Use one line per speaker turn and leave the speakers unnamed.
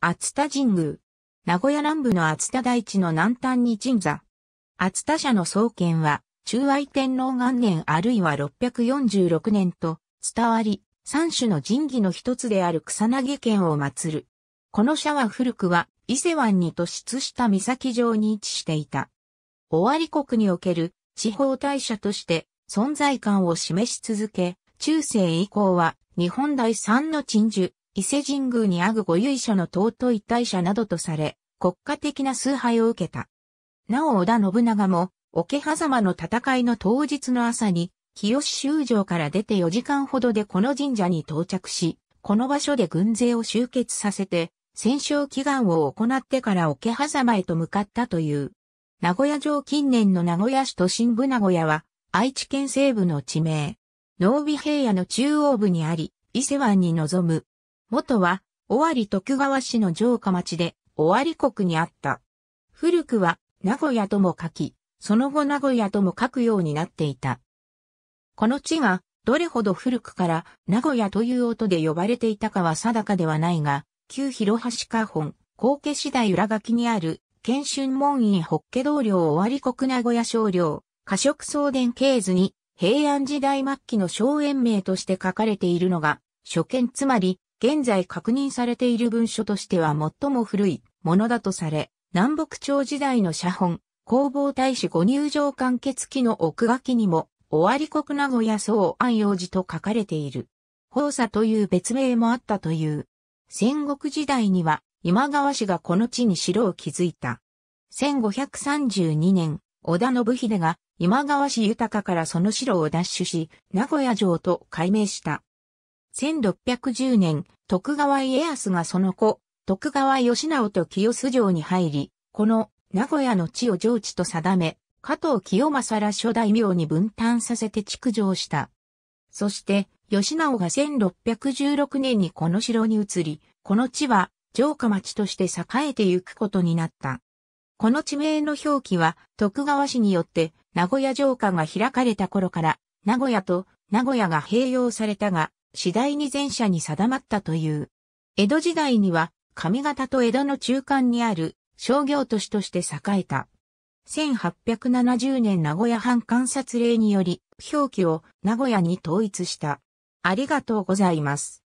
厚田神宮。名古屋南部の厚田大地の南端に神座。厚田社の創建は、中愛天皇元年あるいは646年と伝わり、三種の神器の一つである草薙県を祀る。この社は古くは伊勢湾に突出した岬城に位置していた。尾張国における地方大社として存在感を示し続け、中世以降は日本第三の鎮守、伊勢神宮にあぐご由緒の尊い大社などとされ、国家的な崇拝を受けた。なお織田信長も、桶狭間の戦いの当日の朝に、清州城から出て4時間ほどでこの神社に到着し、この場所で軍勢を集結させて、戦勝祈願を行ってから桶狭間へと向かったという。名古屋城近年の名古屋市都心部名古屋は、愛知県西部の地名。濃尾平野の中央部にあり、伊勢湾に臨む元は、尾張徳川市の城下町で、尾張国にあった。古くは、名古屋とも書き、その後名古屋とも書くようになっていた。この地が、どれほど古くから名古屋という音で呼ばれていたかは定かではないが、旧広橋家本、高家次第裏書きにある、県春門院北家同僚尾張国名古屋少領、過食送電系図に、平安時代末期の荘園名として書かれているのが、初見つまり、現在確認されている文書としては最も古いものだとされ、南北朝時代の写本、工房大使ご入場完結記の奥書きにも、終わり国名古屋総安養寺と書かれている。宝佐という別名もあったという。戦国時代には今川氏がこの地に城を築いた。1532年、織田信秀が今川氏豊からその城を奪取し、名古屋城と改名した。1610年、徳川家康がその後、徳川義直と清須城に入り、この名古屋の地を上地と定め、加藤清正ら初代名に分担させて築城した。そして、義直が1616年にこの城に移り、この地は城下町として栄えてゆくことになった。この地名の表記は徳川氏によって名古屋城下が開かれた頃から名古屋と名古屋が併用されたが、次第に前者に定まったという。江戸時代には、上方と江戸の中間にある商業都市として栄えた。1870年名古屋藩観察令により、表記を名古屋に統一した。ありがとうございます。